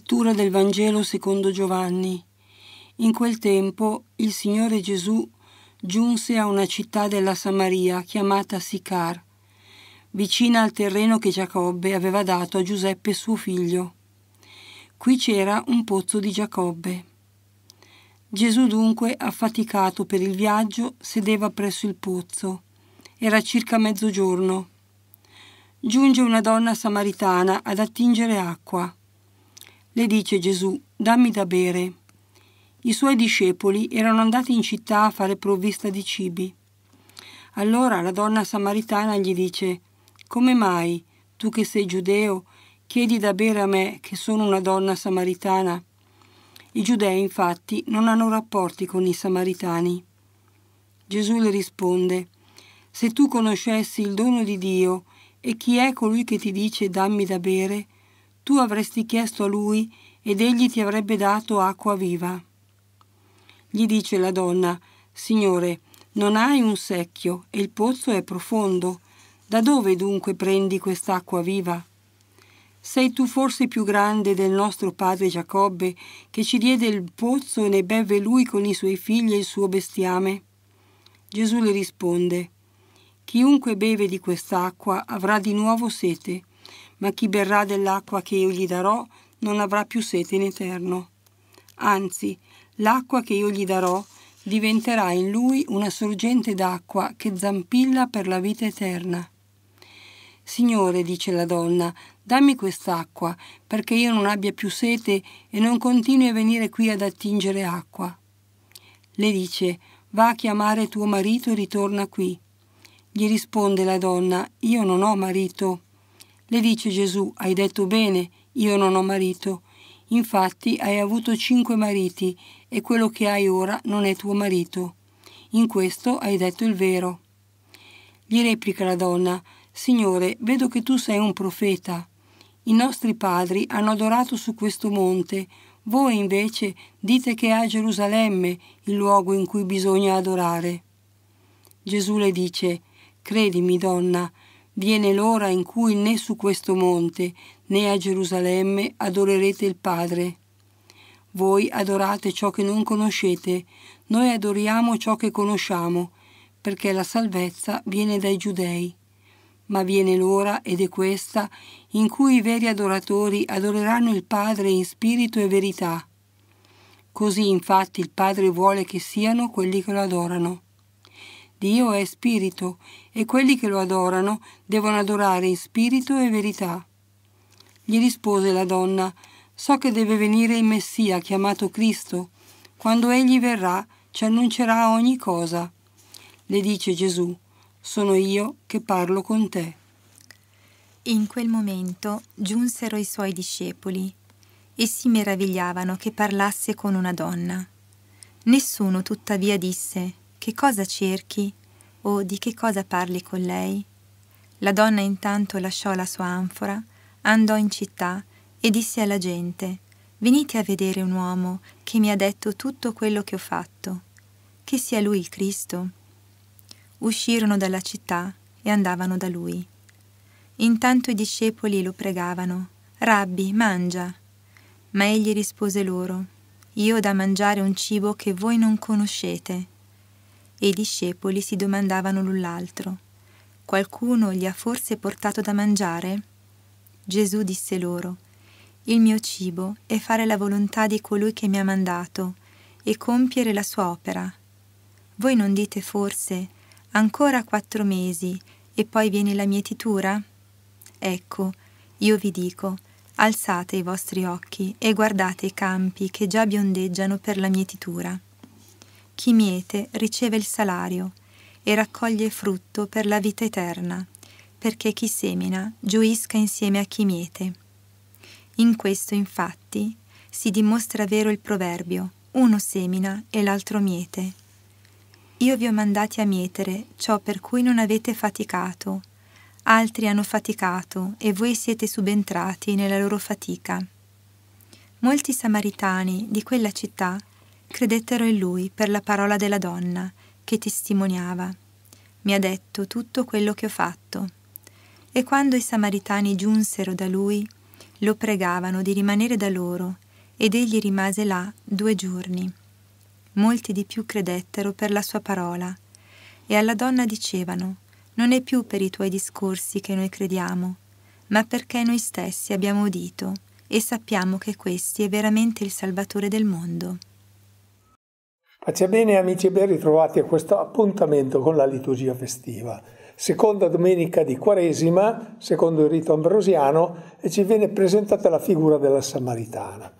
Lettura del Vangelo secondo Giovanni. In quel tempo il Signore Gesù giunse a una città della Samaria chiamata Sicar, vicina al terreno che Giacobbe aveva dato a Giuseppe suo figlio. Qui c'era un pozzo di Giacobbe. Gesù dunque, affaticato per il viaggio, sedeva presso il pozzo. Era circa mezzogiorno. Giunge una donna samaritana ad attingere acqua. Le dice Gesù, dammi da bere. I suoi discepoli erano andati in città a fare provvista di cibi. Allora la donna samaritana gli dice, come mai, tu che sei giudeo, chiedi da bere a me che sono una donna samaritana? I giudei infatti non hanno rapporti con i samaritani. Gesù le risponde, se tu conoscessi il dono di Dio e chi è colui che ti dice dammi da bere, tu avresti chiesto a lui ed egli ti avrebbe dato acqua viva. Gli dice la donna, Signore, non hai un secchio e il pozzo è profondo. Da dove dunque prendi quest'acqua viva? Sei tu forse più grande del nostro padre Giacobbe, che ci diede il pozzo e ne beve lui con i suoi figli e il suo bestiame? Gesù le risponde, Chiunque beve di quest'acqua avrà di nuovo sete ma chi berrà dell'acqua che io gli darò non avrà più sete in eterno. Anzi, l'acqua che io gli darò diventerà in lui una sorgente d'acqua che zampilla per la vita eterna. Signore, dice la donna, dammi quest'acqua, perché io non abbia più sete e non continui a venire qui ad attingere acqua. Le dice, va a chiamare tuo marito e ritorna qui. Gli risponde la donna, io non ho marito. Le dice Gesù, hai detto bene, io non ho marito. Infatti hai avuto cinque mariti e quello che hai ora non è tuo marito. In questo hai detto il vero. Gli replica la donna, Signore, vedo che tu sei un profeta. I nostri padri hanno adorato su questo monte, voi invece dite che è a Gerusalemme il luogo in cui bisogna adorare. Gesù le dice, Credimi, donna, Viene l'ora in cui né su questo monte né a Gerusalemme adorerete il Padre. Voi adorate ciò che non conoscete, noi adoriamo ciò che conosciamo, perché la salvezza viene dai giudei. Ma viene l'ora, ed è questa, in cui i veri adoratori adoreranno il Padre in spirito e verità. Così infatti il Padre vuole che siano quelli che lo adorano. Dio è spirito e quelli che lo adorano devono adorare in spirito e verità. Gli rispose la donna, so che deve venire il Messia chiamato Cristo. Quando egli verrà ci annuncerà ogni cosa. Le dice Gesù, sono io che parlo con te. In quel momento giunsero i suoi discepoli e si meravigliavano che parlasse con una donna. Nessuno tuttavia disse, che cosa cerchi o di che cosa parli con lei? La donna intanto lasciò la sua anfora, andò in città e disse alla gente Venite a vedere un uomo che mi ha detto tutto quello che ho fatto. Che sia lui il Cristo. Uscirono dalla città e andavano da lui. Intanto i discepoli lo pregavano Rabbi, mangia. Ma egli rispose loro Io ho da mangiare un cibo che voi non conoscete e i discepoli si domandavano l'un l'altro, Qualcuno gli ha forse portato da mangiare? Gesù disse loro, Il mio cibo è fare la volontà di colui che mi ha mandato e compiere la sua opera. Voi non dite forse, ancora quattro mesi e poi viene la mietitura? Ecco, io vi dico, alzate i vostri occhi e guardate i campi che già biondeggiano per la mietitura. Chi miete riceve il salario e raccoglie frutto per la vita eterna, perché chi semina gioisca insieme a chi miete. In questo, infatti, si dimostra vero il proverbio, uno semina e l'altro miete. Io vi ho mandati a mietere ciò per cui non avete faticato, altri hanno faticato e voi siete subentrati nella loro fatica. Molti samaritani di quella città credettero in lui per la parola della donna, che testimoniava. Mi ha detto tutto quello che ho fatto. E quando i samaritani giunsero da lui, lo pregavano di rimanere da loro, ed egli rimase là due giorni. Molti di più credettero per la sua parola, e alla donna dicevano, non è più per i tuoi discorsi che noi crediamo, ma perché noi stessi abbiamo udito e sappiamo che questi è veramente il Salvatore del mondo. Faccia bene amici e ben ritrovati a questo appuntamento con la liturgia festiva. Seconda domenica di Quaresima, secondo il rito ambrosiano, e ci viene presentata la figura della Samaritana.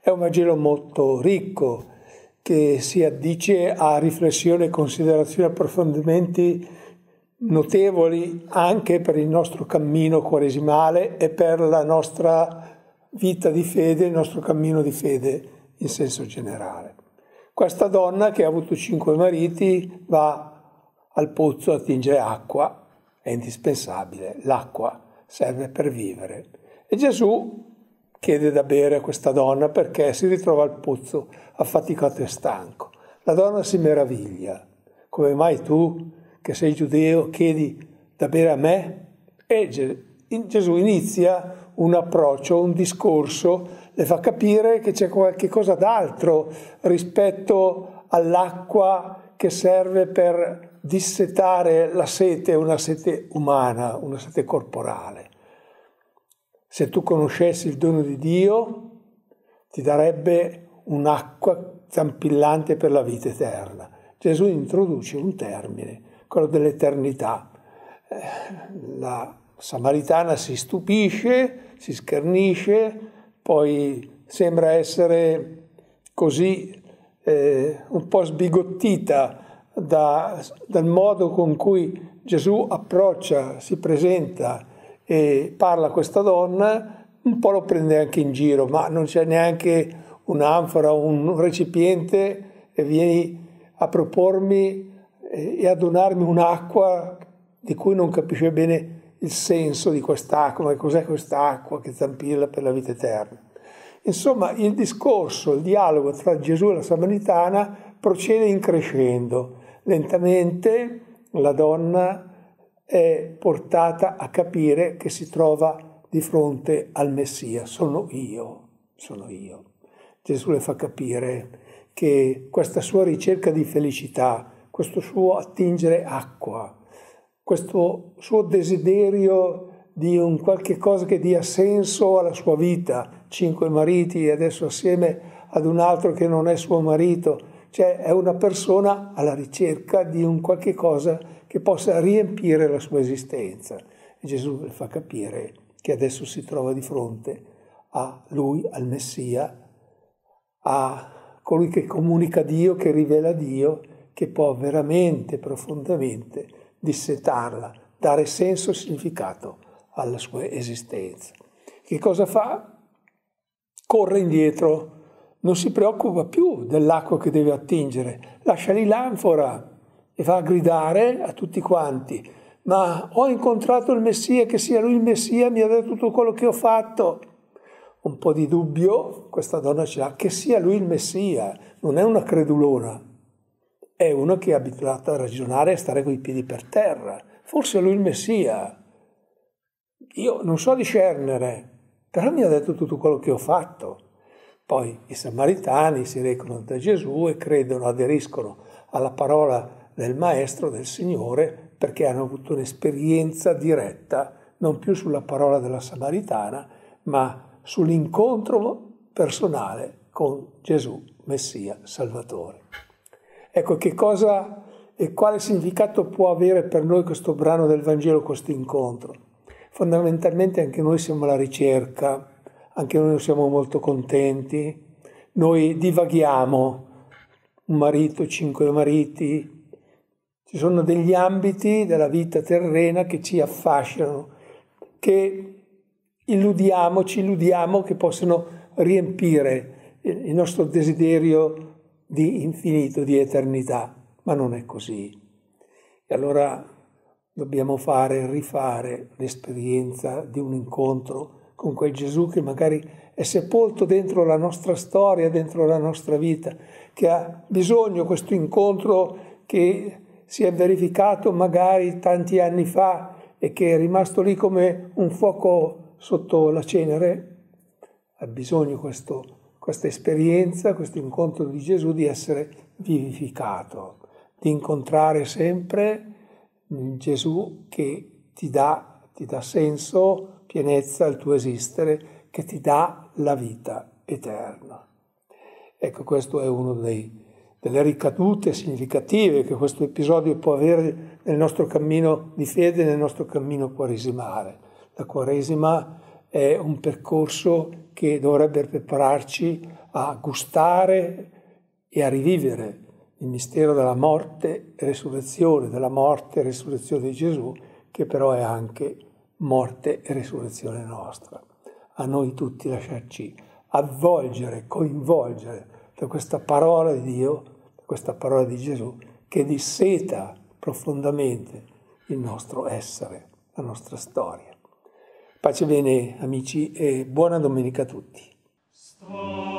È un Vangelo molto ricco che si addice a riflessioni, considerazioni, approfondimenti notevoli anche per il nostro cammino quaresimale e per la nostra vita di fede, il nostro cammino di fede in senso generale. Questa donna che ha avuto cinque mariti va al pozzo a tingere acqua, è indispensabile, l'acqua serve per vivere. E Gesù chiede da bere a questa donna perché si ritrova al pozzo affaticato e stanco. La donna si meraviglia, come mai tu che sei giudeo chiedi da bere a me? E Gesù inizia un approccio, un discorso, le fa capire che c'è qualche cosa d'altro rispetto all'acqua che serve per dissetare la sete, una sete umana, una sete corporale. Se tu conoscessi il dono di Dio, ti darebbe un'acqua zampillante per la vita eterna. Gesù introduce un termine, quello dell'eternità. Eh, la samaritana si stupisce si scarnisce, poi sembra essere così eh, un po' sbigottita da, dal modo con cui Gesù approccia, si presenta e parla a questa donna, un po' lo prende anche in giro, ma non c'è neanche un'anfora, un recipiente e vieni a propormi eh, e a donarmi un'acqua di cui non capisce bene il senso di quest'acqua, che cos'è quest'acqua che zampilla per la vita eterna. Insomma, il discorso, il dialogo tra Gesù e la Samaritana procede in crescendo. Lentamente la donna è portata a capire che si trova di fronte al Messia. Sono io, sono io. Gesù le fa capire che questa sua ricerca di felicità, questo suo attingere acqua, questo suo desiderio di un qualche cosa che dia senso alla sua vita, cinque mariti e adesso assieme ad un altro che non è suo marito, cioè è una persona alla ricerca di un qualche cosa che possa riempire la sua esistenza. E Gesù le fa capire che adesso si trova di fronte a lui, al Messia, a colui che comunica Dio, che rivela Dio, che può veramente, profondamente dissetarla, dare senso e significato alla sua esistenza. Che cosa fa? Corre indietro, non si preoccupa più dell'acqua che deve attingere, lascia lì l'anfora e va a gridare a tutti quanti, ma ho incontrato il Messia, che sia lui il Messia, mi ha detto tutto quello che ho fatto. Un po' di dubbio, questa donna ce l'ha, che sia lui il Messia, non è una credulona, è uno che è abituato a ragionare e a stare con i piedi per terra. Forse è lui il Messia. Io non so discernere, però mi ha detto tutto quello che ho fatto. Poi i samaritani si recono da Gesù e credono, aderiscono alla parola del Maestro, del Signore, perché hanno avuto un'esperienza diretta, non più sulla parola della samaritana, ma sull'incontro personale con Gesù, Messia, Salvatore. Ecco, che cosa e quale significato può avere per noi questo brano del Vangelo, questo incontro? Fondamentalmente anche noi siamo alla ricerca, anche noi non siamo molto contenti, noi divaghiamo, un marito, cinque mariti, ci sono degli ambiti della vita terrena che ci affascinano, che illudiamo, ci illudiamo che possano riempire il nostro desiderio di infinito, di eternità, ma non è così. E allora dobbiamo fare, rifare l'esperienza di un incontro con quel Gesù che magari è sepolto dentro la nostra storia, dentro la nostra vita, che ha bisogno di questo incontro che si è verificato magari tanti anni fa e che è rimasto lì come un fuoco sotto la cenere, ha bisogno questo questa esperienza, questo incontro di Gesù di essere vivificato, di incontrare sempre Gesù che ti dà, ti dà senso, pienezza al tuo esistere, che ti dà la vita eterna. Ecco, questo è uno dei delle ricadute significative che questo episodio può avere nel nostro cammino di fede, nel nostro cammino quaresimale. La quaresima è un percorso che dovrebbe prepararci a gustare e a rivivere il mistero della morte e resurrezione, della morte e resurrezione di Gesù, che però è anche morte e resurrezione nostra. A noi tutti lasciarci avvolgere, coinvolgere da questa parola di Dio, da questa parola di Gesù, che disseta profondamente il nostro essere, la nostra storia. Pace bene amici e buona domenica a tutti.